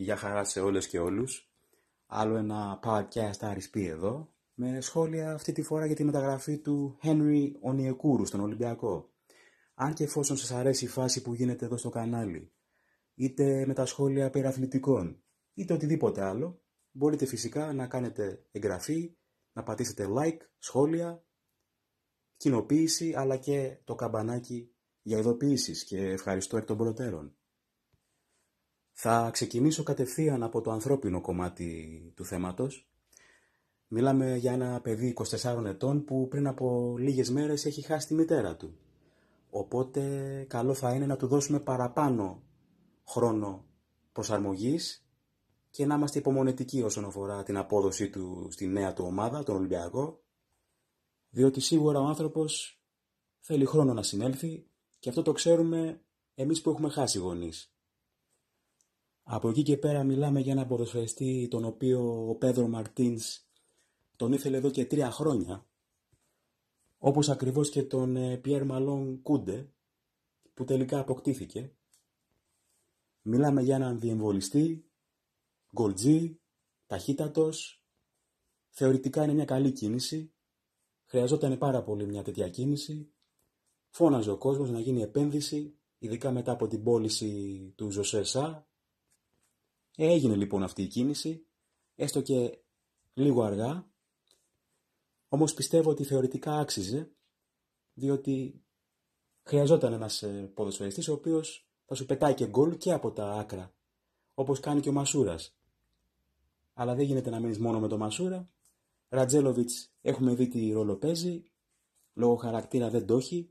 Γεια χαρά σε όλες και όλους. Άλλο ένα podcast RSP εδώ, με σχόλια αυτή τη φορά για τη μεταγραφή του Henry Ονιεκούρου στον Ολυμπιακό. Αν και εφόσον σας αρέσει η φάση που γίνεται εδώ στο κανάλι, είτε με τα σχόλια περί αθλητικών, είτε οτιδήποτε άλλο, μπορείτε φυσικά να κάνετε εγγραφή, να πατήσετε like, σχόλια, κοινοποίηση, αλλά και το καμπανάκι για ειδοποιήσεις και ευχαριστώ εκ των προτέρων. Θα ξεκινήσω κατευθείαν από το ανθρώπινο κομμάτι του θέματος. Μιλάμε για ένα παιδί 24 ετών που πριν από λίγες μέρες έχει χάσει τη μητέρα του. Οπότε καλό θα είναι να του δώσουμε παραπάνω χρόνο προσαρμογής και να είμαστε υπομονετικοί όσον αφορά την απόδοσή του στη νέα του ομάδα, τον Ολυμπιακό, διότι σίγουρα ο άνθρωπος θέλει χρόνο να συνέλθει και αυτό το ξέρουμε εμείς που έχουμε χάσει γονείς. Από εκεί και πέρα μιλάμε για ένα ποδοσφαιριστή τον οποίο ο Πέδρο Μαρτίνς τον ήθελε εδώ και τρία χρόνια. Όπως ακριβώς και τον ε, Πιέρ Μαλόν Κούντε που τελικά αποκτήθηκε. Μιλάμε για έναν διεμβολιστή, γκολτζή, ταχύτατος. Θεωρητικά είναι μια καλή κίνηση. Χρειαζόταν πάρα πολύ μια τέτοια κίνηση. Φώναζε ο κόσμος να γίνει επένδυση, ειδικά μετά από την πώληση του Σά, Έγινε λοιπόν αυτή η κίνηση, έστω και λίγο αργά, όμως πιστεύω ότι θεωρητικά άξιζε, διότι χρειαζόταν ένας ε, ποδοσφαιριστής ο οποίος θα σου πετάει και γκολ και από τα άκρα, όπως κάνει και ο Μασούρας. Αλλά δεν γίνεται να μείνεις μόνο με τον Μασούρα. Ρατζέλοβιτς έχουμε δει τι ρόλο παίζει, λόγω χαρακτήρα δεν το έχει.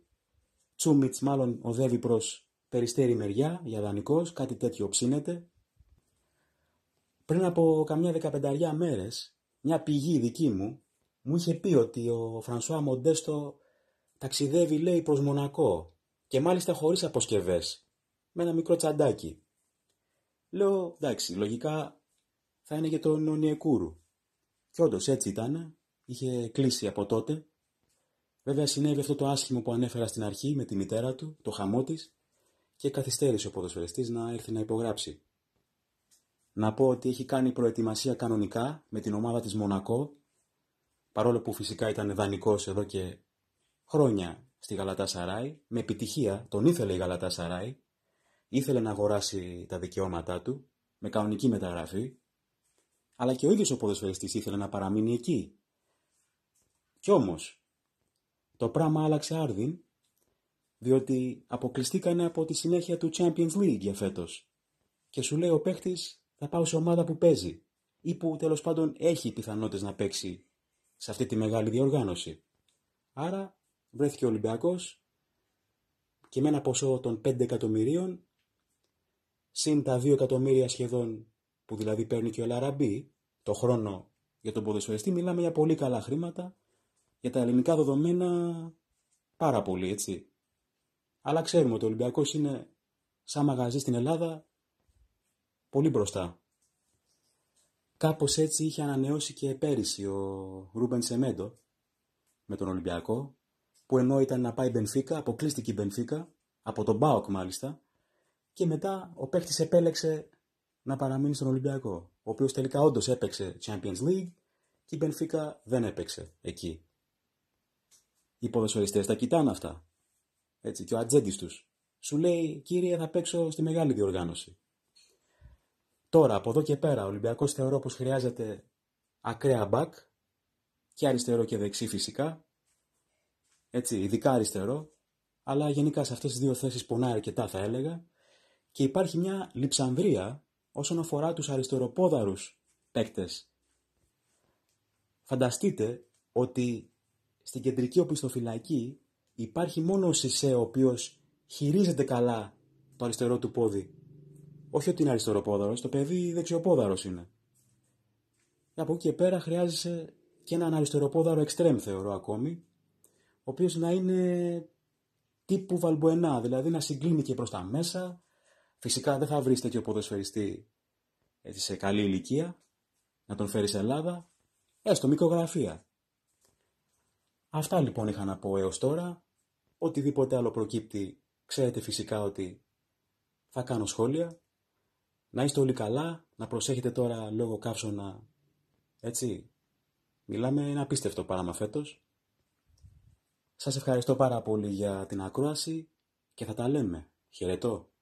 Τσούμιτς μάλλον οδεύει προς περιστέρη μεριά για δανεικός, κάτι τέτοιο ψήνεται. Πριν από καμιά δεκαπενταριά μέρες, μια πηγή δική μου μου είχε πει ότι ο Φρανσουά Μοντέστο ταξιδεύει, λέει, προς Μονακό και μάλιστα χωρίς αποσκευές, με ένα μικρό τσαντάκι. Λέω, εντάξει, λογικά θα είναι για τον Ονιεκούρου. Και όντως έτσι ήταν, είχε κλείσει από τότε. Βέβαια συνέβη αυτό το άσχημο που ανέφερα στην αρχή με τη μητέρα του, το χαμό της, και καθυστέρησε ο ποδοσφαιριστής να έρθει να υπογράψει να πω ότι έχει κάνει προετοιμασία κανονικά με την ομάδα της Μονακό, παρόλο που φυσικά ήταν δανεικός εδώ και χρόνια στη Γαλατά Σαράι, με επιτυχία, τον ήθελε η Γαλατά Σαράι, ήθελε να αγοράσει τα δικαιώματά του με κανονική μεταγραφή, αλλά και ο ίδιος ο ποδοσφαιριστής ήθελε να παραμείνει εκεί. Κι όμως, το πράγμα άλλαξε άρδιν, διότι αποκλειστήκανε από τη συνέχεια του Champions League για φέτος. Και σου λέει ο παίχτης, θα πάω σε ομάδα που παίζει ή που τέλος πάντων έχει πιθανότητες να παίξει σε αυτή τη μεγάλη διοργάνωση. Άρα βρέθηκε ο Ολυμπιακός και με ένα ποσό των 5 εκατομμυρίων, συν τα 2 εκατομμύρια σχεδόν που δηλαδή παίρνει και ο Λαραμπή το χρόνο για τον ποδοσφαιριστή, μιλάμε για πολύ καλά χρήματα, για τα ελληνικά δεδομένα πάρα πολύ έτσι. Αλλά ξέρουμε ότι ο Ολυμπιακός είναι σαν μαγαζί στην Ελλάδα πολύ μπροστά. Κάπως έτσι είχε ανανεώσει και πέρυσι ο Ρούμπεν Σεμέντο με τον Ολυμπιακό, που ενώ ήταν να πάει Μπενφίκα, αποκλείστηκε η Μπενφίκα, από τον Μπάοκ μάλιστα, και μετά ο παίχτη επέλεξε να παραμείνει στον Ολυμπιακό, ο οποίος τελικά όντως έπαιξε Champions League και η Μπενφίκα δεν έπαιξε εκεί. Οι ποδοσφαιριστές τα κοιτάνε αυτά. Έτσι, και ο ατζέντης τους σου λέει, κύριε, θα παίξω στη μεγάλη διοργάνωση. Τώρα, από εδώ και πέρα, ο Ολυμπιακός θεωρώ πως χρειάζεται ακραία μπακ και αριστερό και δεξί φυσικά. Έτσι, ειδικά αριστερό. Αλλά γενικά σε αυτές τις δύο θέσεις πονάει αρκετά θα έλεγα. Και υπάρχει μια λιψανδρία όσον αφορά τους αριστεροπόδαρους παίκτες. Φανταστείτε ότι στην κεντρική οπισθοφυλακή υπάρχει μόνο ο Σισε ο οποίος χειρίζεται καλά το αριστερό του πόδι. Όχι ότι είναι αριστεροπόδαρος, το παιδί δεξιοπόδαρος είναι. Από εκεί και πέρα χρειάζεσαι και έναν αριστεροπόδαρο εξτρέμ, θεωρώ ακόμη, ο οποίος να είναι τύπου βαλμποενά, δηλαδή να συγκλίνει και προς τα μέσα. Φυσικά δεν θα και τέτοιο ποδοσφαιριστή έτσι, σε καλή ηλικία, να τον φέρεις σε Ελλάδα, έστω μικρογραφία. Αυτά λοιπόν είχα να πω έως τώρα. Οτιδήποτε άλλο προκύπτει, ξέρετε φυσικά ότι θα κάνω σχόλια. Να είστε όλοι καλά, να προσέχετε τώρα λόγω καύσωνα. Έτσι, μιλάμε ένα απίστευτο πάραμα φέτος. Σας ευχαριστώ πάρα πολύ για την ακρόαση και θα τα λέμε. Χαιρετώ.